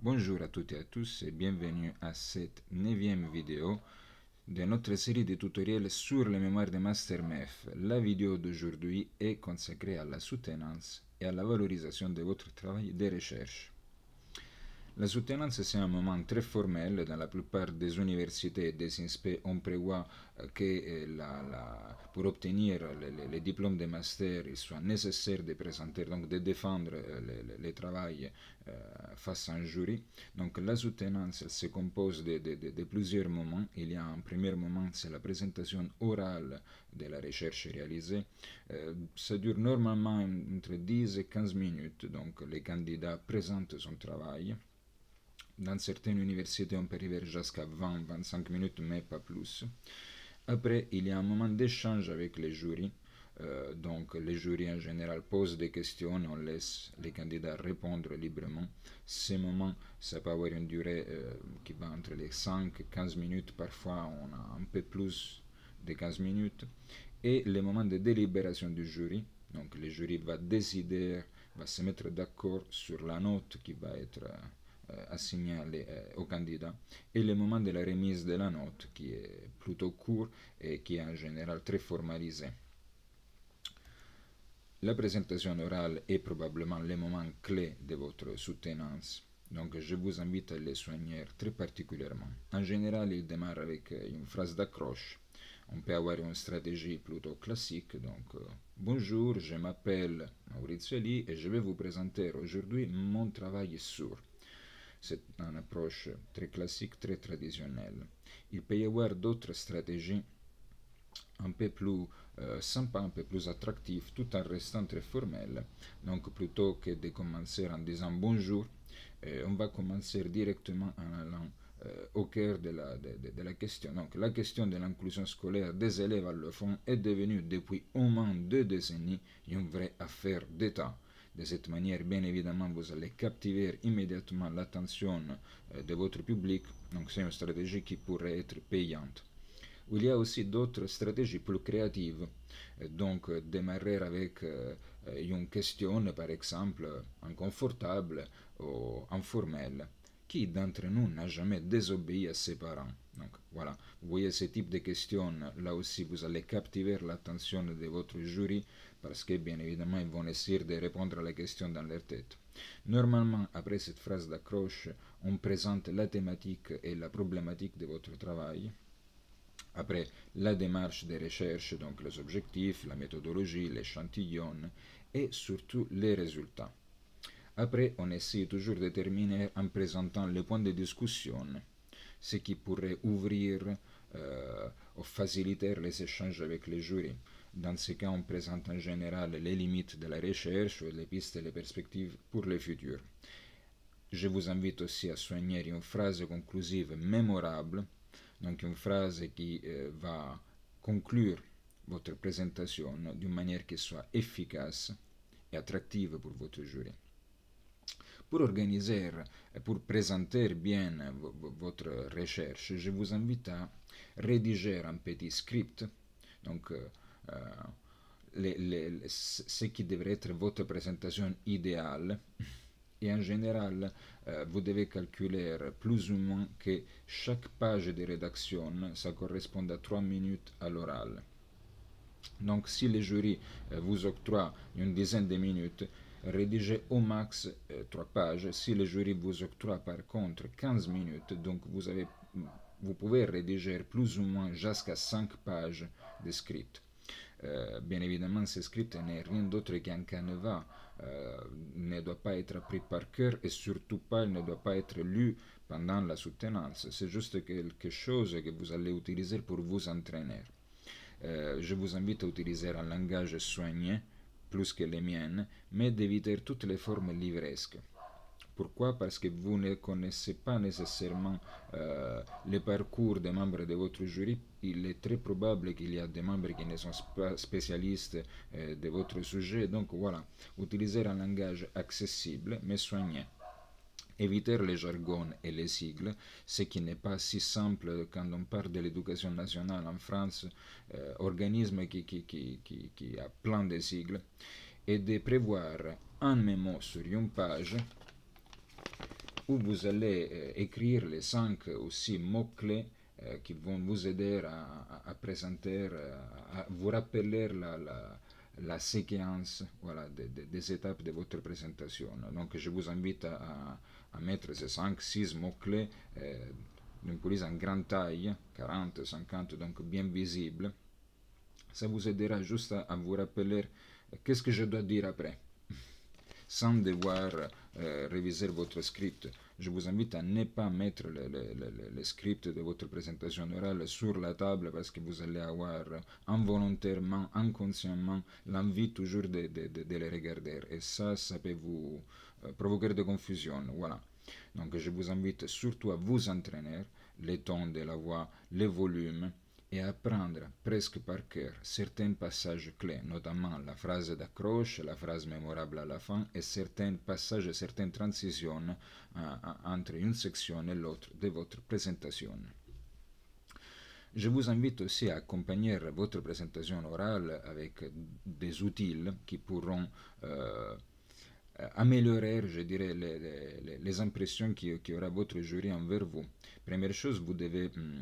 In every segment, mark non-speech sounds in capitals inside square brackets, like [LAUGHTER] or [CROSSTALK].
Bonjour à toutes et à tous et bienvenue à cette neuvième vidéo de notre série de tutoriels sur les mémoires de MasterMef. La vidéo d'aujourd'hui est consacrée à la soutenance et à la valorisation de votre travail de recherche. La soutenance, c'est un moment très formel. Dans la plupart des universités et des INSPE, on prévoit euh, que euh, pour obtenir les, diplôme diplômes de master, il soit nécessaire de présenter, donc de défendre euh, les le travail euh, face à un jury. Donc la soutenance se compose de, plusieurs moments. Il y a un premier moment, c'est la présentation orale de la recherche réalisée. Euh, ça dure normalement entre 10 et 15 minutes, donc les candidats présentent son travail. Dans certaines universités, on peut arriver jusqu'à 20-25 minutes, mais pas plus. Après, il y a un moment d'échange avec les jurys euh, donc les jurys en général posent des questions, on laisse les candidats répondre librement. Ces moments, ça peut avoir une durée euh, qui va entre les 5 et 15 minutes, parfois on a un peu plus de 15 minutes. Et les moments de délibération du jury, donc le jury va décider, va se mettre d'accord sur la note qui va être euh, assignée au candidat, et le moment de la remise de la note qui est plutôt court et qui est en général très formalisé. La présentation orale est probablement le moment clé de votre soutenance, donc je vous invite à les soigner très particulièrement. En général, il démarre avec euh, une phrase d'accroche. On peut avoir une stratégie plutôt classique, donc euh, Bonjour, je m'appelle Maurizio Eli et je vais vous présenter aujourd'hui mon travail sur. C'est une approche très classique, très traditionnelle. Il peut y avoir d'autres stratégies un peu plus euh, sympa, un peu plus attractif, tout en restant très formel. Donc plutôt que de commencer en disant bonjour, euh, on va commencer directement en allant euh, au cœur de la, la, question. Donc la question de l'inclusion scolaire des élèves à fond est devenue depuis au moins deux décennies une vraie affaire d'État. De cette manière, bien évidemment, vous allez captiver immédiatement l'attention de votre public. Donc c'est une stratégie qui pourrait être payante. Il y a aussi d'autres stratégies plus créatives. Donc, démarrer avec euh, euh, une question, par exemple, inconfortable ou informelle. Qui d'entre nous n'a jamais désobéi à ses parents Donc voilà, vous voyez ce type de questions, là aussi vous allez captiver l'attention de votre jury parce que bien évidemment ils vont essayer de répondre à la question dans leur tête. Normalement, après cette phrase d'accroche, on présente la thématique et la problématique de votre travail. Après, la démarche des recherches, donc les objectifs, la méthodologie, l'échantillon et surtout les résultats. Après, on essaie toujours de terminer en présentant les points de discussion, ce qui pourrait ouvrir euh, ou faciliter les échanges avec les jurys. Dans ce cas, on présente en général les limites de la recherche, les pistes et les perspectives pour le futur. Je vous invite aussi à soigner une phrase conclusive mémorable donc une phrase qui euh, va conclure votre présentation d'une manière qui soit efficace et attractive pour votre jury. Pour organiser, et pour présenter bien votre recherche, je vous invite à rédiger un petit script, donc euh, euh, ce qui devrait être votre présentation idéale [LAUGHS] Et en général, euh, vous devez calculer plus ou moins que chaque page de rédaction, ça correspond à 3 minutes à l'oral. Donc si le jury euh, vous octroie une dizaine de minutes, rédigez au max euh, trois 3 pages. Si le jury vous octroie par contre 15 minutes, donc vous, avez, vous pouvez rédiger plus ou moins jusqu'à 5 pages de script. Eh, bien évidemment, ce script n'est rien d'autre qu'un canevas, euh, ne doit pas être appris par cœur et surtout pas, il ne doit pas être lu pendant la soutenance. C'est juste quelque chose que vous allez utiliser pour vous entraîner. Eh, je vous invite à utiliser un langage soigné, plus que les miennes, mais d'éviter toutes les formes livresques. Pourquoi Parce que vous ne connaissez pas nécessairement eh, le parcours des membres de votre jury il est très probable qu'il y a des membres qui ne sont pas spécialistes euh, de votre sujet. Donc voilà, utiliser un langage accessible mais soigné. Éviter les jargons et les sigles, ce qui n'est pas si simple quand on parle de l'éducation nationale en France, euh, organisme qui, qui, a plein de sigles, et de prévoir un mémo sur une page où vous allez euh, écrire les cinq ou six mots-clés euh, qui vont vous aider à, présenter, euh, vous rappeler la, la, séquence voilà, des étapes de votre présentation. Donc je vous invite à, à mettre ces 5-6 mots-clés euh, d'une police en grande taille, 40, 50, donc bien visible. Ça vous aidera juste à, vous rappeler qu'est-ce que je dois dire après, [LAUGHS] sans devoir réviser votre script. Je vous invite à ne pas mettre le, scripts script de votre présentation orale sur la table parce que vous allez avoir involontairement, inconsciemment, l'envie toujours de, de les regarder. Et ça, ça peut vous euh, provoquer de confusion. Voilà. Donc je vous invite surtout à vous entraîner, les tons de la voix, les volumes, et apprendre presque par cœur certains passages clés, notamment la phrase d'accroche, la phrase mémorable à la fin et certains passages certaines transitions euh, euh, entre une section et l'autre de votre présentation. Je vous invite aussi à accompagner votre présentation orale avec des outils qui pourront euh, euh, améliorer, je dirais, les, impressions qui qui votre jury envers vous. Première chose, vous devez hum,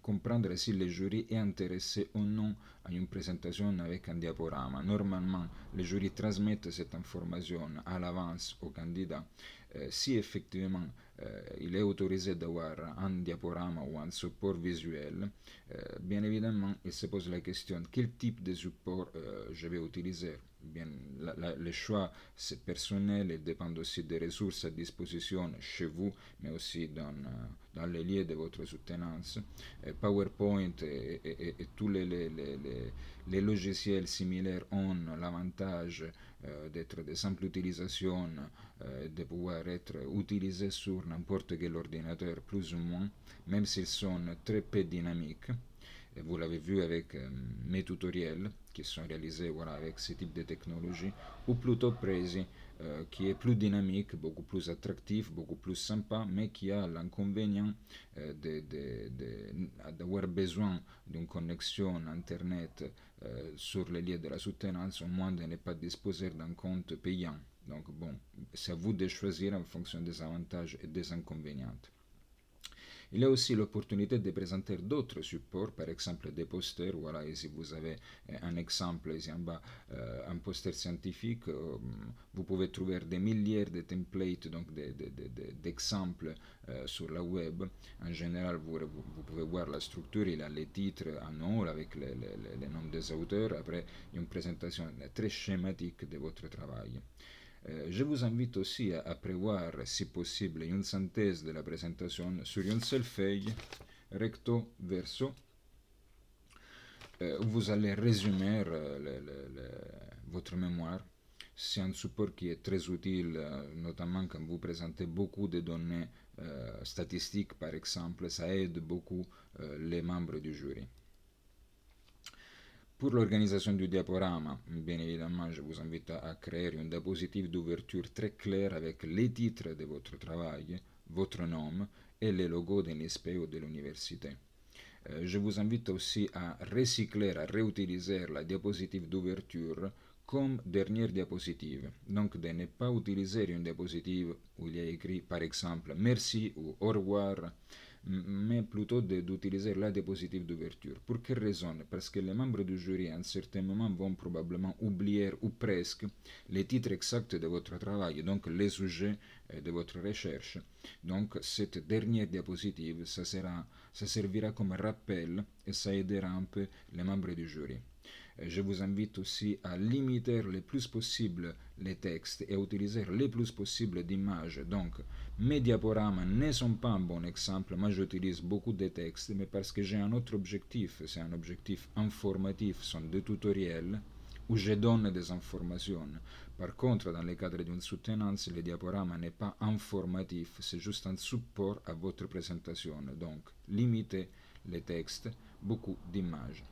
comprendre si le jury est intéressé ou non à une présentation avec un diaporama. Normalement, le jury transmet cette information à l'avance au candidat. Euh, si effectivement eh, il est autorisé d'avoir un diaporama ou un support visuel, eh, bien évidemment, il se pose la question quel type de support eh, je vais utiliser. Bien, le choix c'est personnel et dépend aussi des ressources à disposition chez vous, mais aussi dans euh, dans les liens de votre soutenance, e PowerPoint et, e, e, tous les, logiciels similaires ont l'avantage eh, d'être de simple utilisation, eh, de pouvoir être utilisés sur n'importe quel ordinateur plus ou moins, même s'ils sont très peu dynamiques. vous l'avez vu avec euh, mes tutoriels qui sont réalisés voilà, avec ce type de technologie, ou plutôt Prezi, euh, qui est plus dynamique, beaucoup plus attractif, beaucoup plus sympa, mais qui a l'inconvénient euh, d'avoir besoin d'une connexion Internet euh, sur les liens de la soutenance, au moins de ne pas disposer d'un compte payant. Donc bon, c'est à vous de choisir en fonction des avantages et des inconvénients. Il y a aussi l'opportunité de présenter d'autres supports, par exemple des posters. Voilà, et si vous avez euh, un exemple ici en bas, euh, un poster scientifique, euh, vous pouvez trouver des milliers de templates, donc d'exemples sur la web. En général, vous, pouvez voir la structure, il a les titres en haut avec les, les noms des auteurs. Après, une présentation très schématique de votre travail. Euh, je vous invite aussi à, prévoir, si possible, une synthèse de la présentation sur une seule feuille, recto verso. Euh, vous allez résumer euh, votre mémoire. C'est un support qui est très utile, notamment quand vous présentez beaucoup de données statistiques, par exemple. Ça aide beaucoup les membres du jury. Pour l'organisation du diaporama, bien évidemment, je vous invite à créer un diapositive d'ouverture très claire avec les titres de votre travail, votre nom et les logos de l'ISPE ou de l'université. Euh, je vous invite aussi à recycler, à réutiliser la diapositive d'ouverture comme dernière diapositive. Donc de ne pas utiliser une diapositive où il y a écrit par exemple merci ou au revoir mais plutôt d'utiliser la diapositive d'ouverture. Pour quelle raison Parce que les membres du jury, à un certain moment, vont probablement oublier, ou presque, les titres exacts de votre travail, donc les sujets euh, de votre recherche. Donc, cette dernière diapositive, ça, sera, ça servira comme rappel et ça aidera un peu les membres du jury. Je vous invite aussi à limiter le plus possible les textes et à utiliser le plus possible d'images. Donc, mes diaporamas ne sont pas un bon exemple. Moi, j'utilise beaucoup de textes, mais parce que j'ai un autre objectif. C'est un objectif informatif, ce sont des tutoriels où je donne des informations. Par contre, dans le cadre d'une soutenance, le diaporama n'est pas informatif, c'est juste un support à votre présentation. Donc, limitez les textes, beaucoup d'images.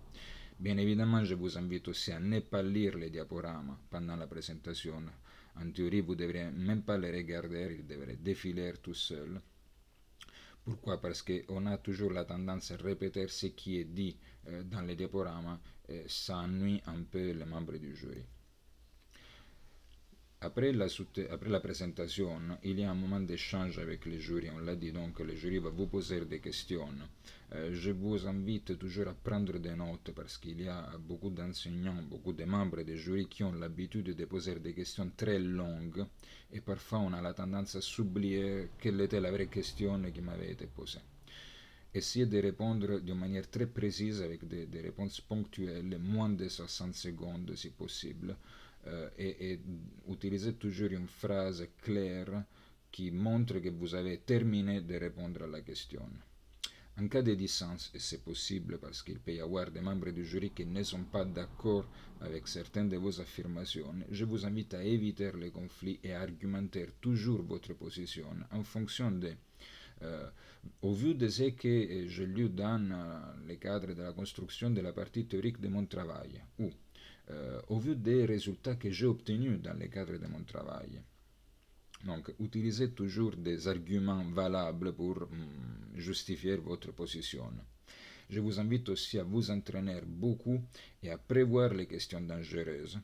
Bien évidemment, je vous invite aussi à ne pas lire les diaporamas pendant la présentation. En théorie, vous ne devrez même pas les regarder, ils devraient défiler tout seuls. Pourquoi Parce qu'on a toujours la tendance à répéter ce qui est eh, dit dans les diaporamas, ça ennuie eh, un peu les membres du jury. Après la, présentation, il y a un moment d'échange avec les jurys. On l'a dit, donc le jury va vous poser des questions. Euh, je vous invite toujours à prendre des notes parce qu'il y a beaucoup d'enseignants, beaucoup de membres des jurys qui ont l'habitude de poser des questions très longues et parfois on a la tendance à s'oublier quelle était la vraie question qui m'avait été posée. Essayez de répondre d'une manière très précise avec des réponses ponctuelles, moins de 60 secondes si possible et, eh, e, e utilisez toujours une phrase claire qui montre que vous avez terminé de répondre à la question. En cas de dissens, et c'est possible parce qu'il peut y avoir des membres du jury qui ne sont pas d'accord avec certaines de vos affirmations, je vous invite à éviter les conflits et à argumenter toujours votre position en fonction de... Euh, au vu de ce que je lui donne euh, les cadres de la construction de la partie théorique de mon travail, ou euh, au vu des résultats que j'ai obtenus dans le cadre de mon travail. Donc, utilisez toujours des arguments valables pour mm, justifier votre position. Je vous invite aussi à vous entraîner beaucoup et à prévoir les questions dangereuses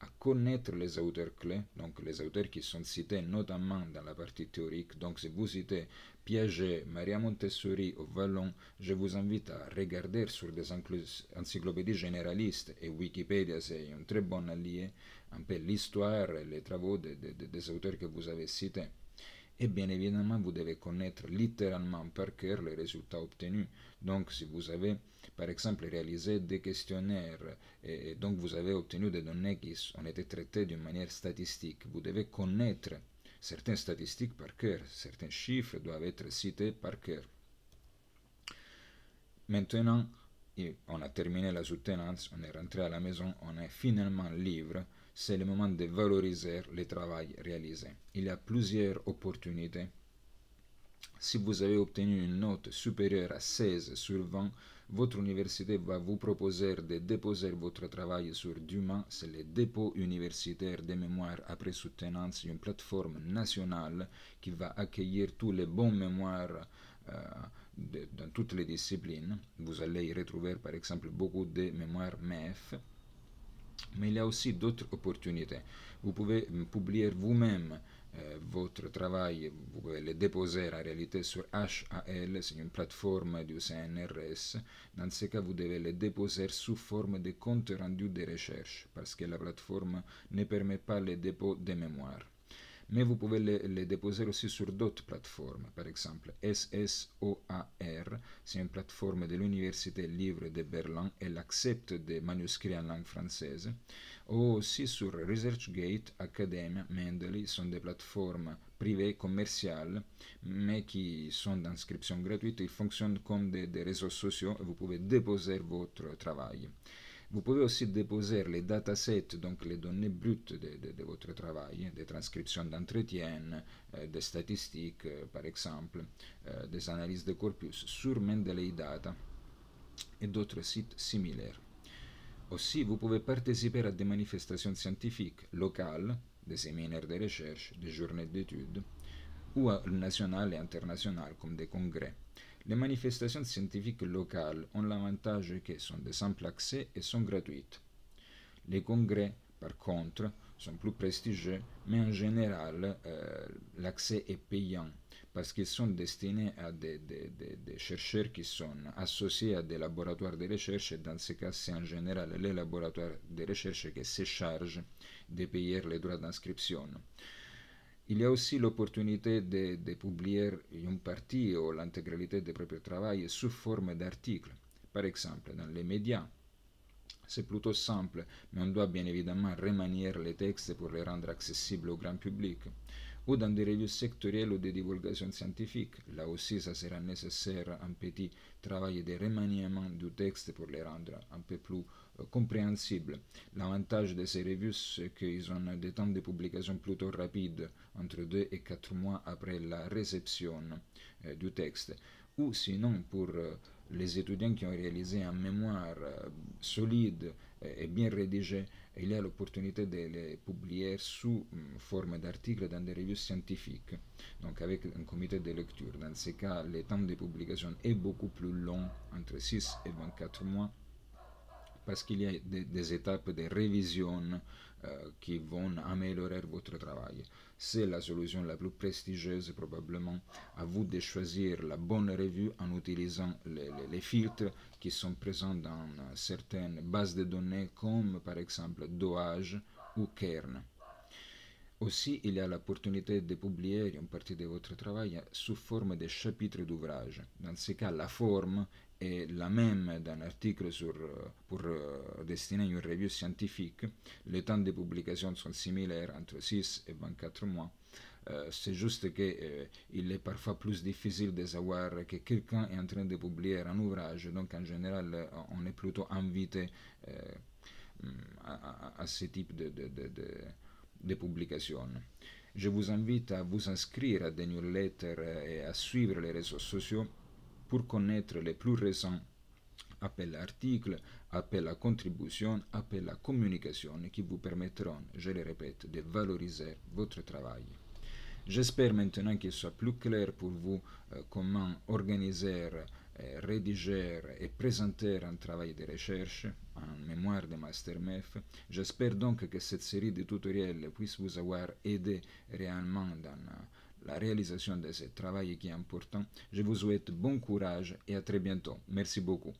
à connaître les auteurs clés, donc les auteurs qui sont cités notamment dans la partie théorique. Donc si vous citez Piaget, Maria Montessori ou Vallon, je vous invite à regarder sur des encyclopédies généralistes et Wikipédia, c'est un très bon allié, un peu l'histoire et les travaux des auteurs que vous avez cités. Et bien évidemment, vous devez connaître littéralement par cœur les résultats obtenus. Donc, si vous avez, par exemple, réalisé des questionnaires, et, donc vous avez obtenu des données qui ont été traitées d'une manière statistique, vous devez connaître certaines statistiques par cœur, certains chiffres doivent être cités par cœur. Maintenant, on a terminé la soutenance, on est rentré à la maison, on est finalement libre c'est le moment de valoriser le travail réalisé. Il y a plusieurs opportunités. Si vous avez obtenu une note supérieure à 16 sur 20, votre université va vous proposer de déposer votre travail sur Dumas, c'est le dépôt universitaire des mémoires après soutenance, une plateforme nationale qui va accueillir tous les bons mémoires euh, dans toutes les disciplines. Vous allez y retrouver par exemple beaucoup de mémoires MEF, mais il y a aussi d'autres opportunités. Vous pouvez publier vous-même euh, votre travail, vous pouvez le déposer en réalité sur HAL, c'est une plateforme du CNRS. Dans ce cas, vous devez le déposer sous forme de compte rendu de recherche, parce que la plateforme ne permet pas le dépôt de mémoire mais vous pouvez les, déposer aussi sur d'autres plateformes. Par exemple, SSOAR, c'est une plateforme de l'Université libre de Berlin, elle accepte des manuscrits en langue française. Ou aussi sur ResearchGate, Academia, Mendeley, sont des plateformes privées commerciales, mais qui sont d'inscription gratuite. Ils fonctionnent comme des, des réseaux sociaux et vous pouvez déposer votre travail. Vous pouvez aussi déposer les datasets, donc les données brutes de, votre travail, hein, des transcriptions d'entretien, euh, des statistiques, euh, par exemple, euh, des analyses de corpus sur Mendeley Data et d'autres sites similaires. Aussi, vous pouvez participer à des manifestations scientifiques locales, des séminaires de recherche, des journées d'études, ou nationales et internationales comme des congrès. Les manifestations scientifiques locales ont l'avantage que sont de simples accès et sont gratuites. Les congrès, par contre, sont plus prestigieux, mais en général, euh, l'accès est payant parce qu'ils sont destinés à des, chercheurs qui sont associés à des laboratoires de recherche. Et dans ces cas, c'est en général les laboratoires de recherche qui se chargent de payer les droits d'inscription. il y a aussi l'opportunité de, de publier une partie ou l'intégralité de propres travail sous forme d'articles, par exemple dans les médias. C'est plutôt simple, mais on doit bien évidemment remanier les textes pour les rendre accessibles au grand public. ou dans des revues sectorielles ou des divulgations scientifiques. Là aussi, ça sera nécessaire un petit travail de remaniement du texte pour les rendre un peu plus eh, compréhensible. compréhensibles. L'avantage de ces revues, c'est qu'ils ont des temps de publication plutôt rapides, entre 2 et 4 mois après la réception eh, du texte. Ou sinon, pour eh, les étudiants qui ont réalisé un mémoire solide et bien rédigé, il e y a l'opportunité de les publier sous mm, forme d'articles dans des revues scientifiques, donc avec un comité de lecture. Dans ces cas, le temps de publication est beaucoup plus long, entre 6 et 24 mois, parce qu'il y a des, étapes de révision euh, qui vont améliorer votre travail. C'est la solution la plus prestigieuse probablement. À vous de choisir la bonne revue en utilisant les, filtres qui sont présents dans certaines bases de données comme par exemple Doage ou Kern. Aussi, il y a l'opportunité de publier une partie de votre travail sous forme de chapitres d'ouvrage. Dans ce cas, la forme et la même d'un article sur, pour eh, destiner une revue scientifique, Les temps de publication sont similaires entre 6 et 24 mois. Euh, c'est juste qu'il euh, il est parfois plus difficile de savoir que quelqu'un est en train de publier un ouvrage, donc en général euh, on est plutôt invité à, ce type de, de, de publication. Je vous invite à vous inscrire à des newsletters et à suivre les réseaux sociaux pour connaître les plus récents appels à articles, appels à contribution, appels à communication qui vous permettront, je le répète, de valoriser votre travail. J'espère maintenant qu'il soit plus clair pour vous euh, comment organiser, euh, rédiger et présenter un travail de recherche en mémoire de MasterMef. J'espère donc que cette série de tutoriels puisse vous avoir aidé réellement dans euh, la réalisation de ce travail qui est important. Je vous souhaite bon courage et à très bientôt. Merci beaucoup.